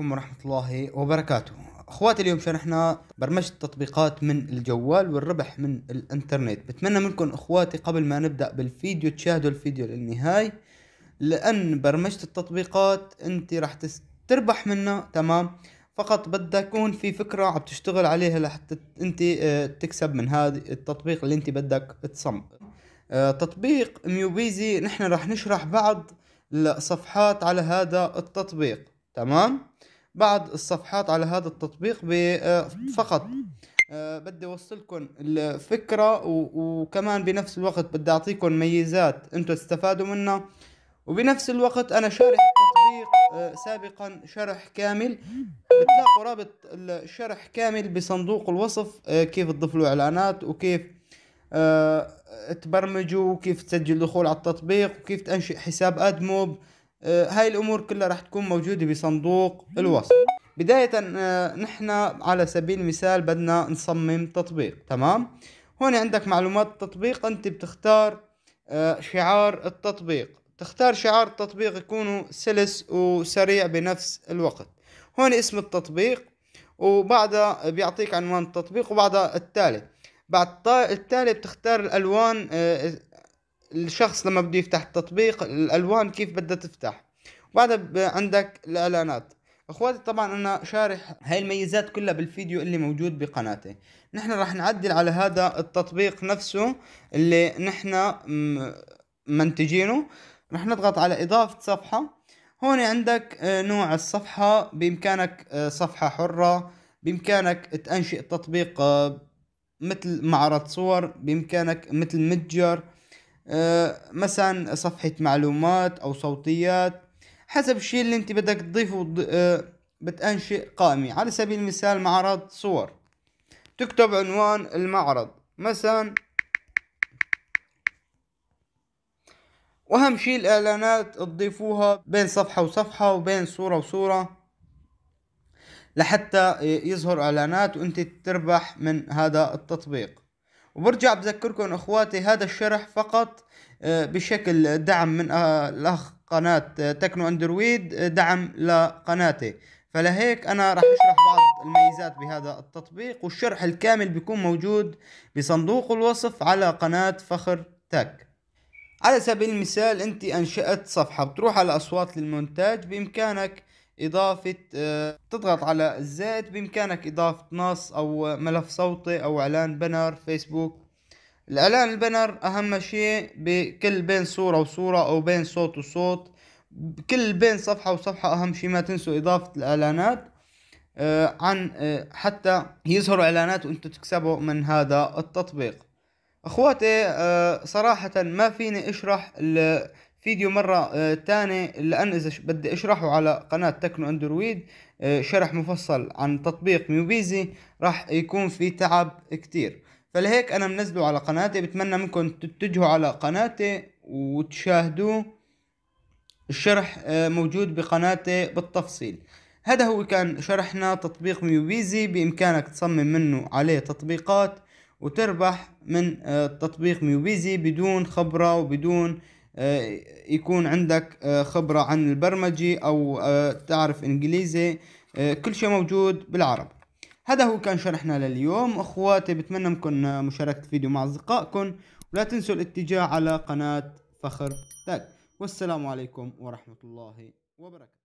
عليكم ورحمة الله وبركاته اخواتي اليوم شرحنا برمجة التطبيقات من الجوال والربح من الانترنت بتمنى منكم اخواتي قبل ما نبدأ بالفيديو تشاهدوا الفيديو للنهاية لان برمجة التطبيقات انت راح تربح منها تمام فقط بدها يكون في فكرة عم تشتغل عليها لحتى انت آه، تكسب من هذا التطبيق اللي انت بدك تصمم آه، تطبيق ميوبيزي نحن راح نشرح بعض الصفحات على هذا التطبيق تمام بعض الصفحات على هذا التطبيق آه، فقط آه، بدي اوصلكم الفكره وكمان بنفس الوقت بدي اعطيكم ميزات انتم تستفادوا منها وبنفس الوقت انا شارح التطبيق آه، سابقا شرح كامل بتلاقوا رابط الشرح كامل بصندوق الوصف كيف تضيفوا اعلانات وكيف تبرمجوا وكيف تسجل دخول على التطبيق وكيف تنشئ حساب ادموب آه، هاي الامور كلها راح تكون موجوده بصندوق الوصف بداية آه، نحن على سبيل المثال بدنا نصمم تطبيق تمام هون عندك معلومات التطبيق انت بتختار آه، شعار التطبيق تختار شعار التطبيق يكون سلس وسريع بنفس الوقت هون اسم التطبيق وبعدها بيعطيك عنوان التطبيق وبعدها التالي بعد التالي بتختار الالوان الشخص لما بده يفتح التطبيق الالوان كيف بدها تفتح وبعدها عندك الاعلانات اخواتي طبعا انا شارح هاي الميزات كلها بالفيديو اللي موجود بقناتي نحن راح نعدل على هذا التطبيق نفسه اللي نحن منتجينه راح نضغط على اضافة صفحة هون عندك آه، نوع الصفحة بامكانك آه، صفحة حرة بامكانك تنشئ تطبيق آه، مثل معرض صور بامكانك مثل متجر آه، مثلا صفحة معلومات أو صوتيات حسب الشيء اللي أنت بدك تضيفه آه، بتأنشئ قائمة على سبيل المثال معرض صور تكتب عنوان المعرض مثلا وأهم شيء الإعلانات تضيفوها بين صفحة وصفحة وبين صورة وصورة لحتى يظهر إعلانات وأنت تربح من هذا التطبيق وبرجع بذكركم اخواتي هذا الشرح فقط آه، بشكل دعم من آه، الاخ قناة آه، تكنو اندرويد دعم لقناتي فلهيك انا راح اشرح بعض الميزات بهذا التطبيق والشرح الكامل بيكون موجود بصندوق الوصف على قناة فخر تك على سبيل المثال انت انشأت صفحة بتروح على اصوات للمونتاج بامكانك إضافة آه، تضغط على الزيت بإمكانك إضافة نص أو ملف صوتي أو إعلان بنر فيسبوك الإعلان البنر أهم شيء بكل بين صورة وصورة أو بين صوت وصوت كل بين صفحة وصفحة أهم شيء ما تنسوا إضافة الإعلانات آه، عن آه، حتى يظهروا إعلانات وأنتوا تكسبوا من هذا التطبيق أخواتي صراحة ما فيني أشرح فيديو مرة آه، تاني لأن إذا بدي أشرحه على قناة تكنو أندرويد آه، شرح مفصل عن تطبيق ميوبيزي راح يكون في تعب كتير فلهيك أنا منزله على قناتي بتمنى منكم تتجهوا على قناتي وتشاهدوه الشرح آه، موجود بقناتي بالتفصيل هذا هو كان شرحنا تطبيق ميوبيزي بإمكانك تصمم منه عليه تطبيقات وتربح من تطبيق ميوبيزي بدون خبرة وبدون آه، يكون عندك آه، خبرة عن البرمجي أو آه، تعرف إنجليزي كل شيء موجود بالعربي هذا هو كان شرحنا لليوم أخواتي بتمنى منكم مشاركة الفيديو مع أصدقائكم ولا تنسوا الاتجاه على قناة فخر تاك والسلام عليكم ورحمة الله وبركاته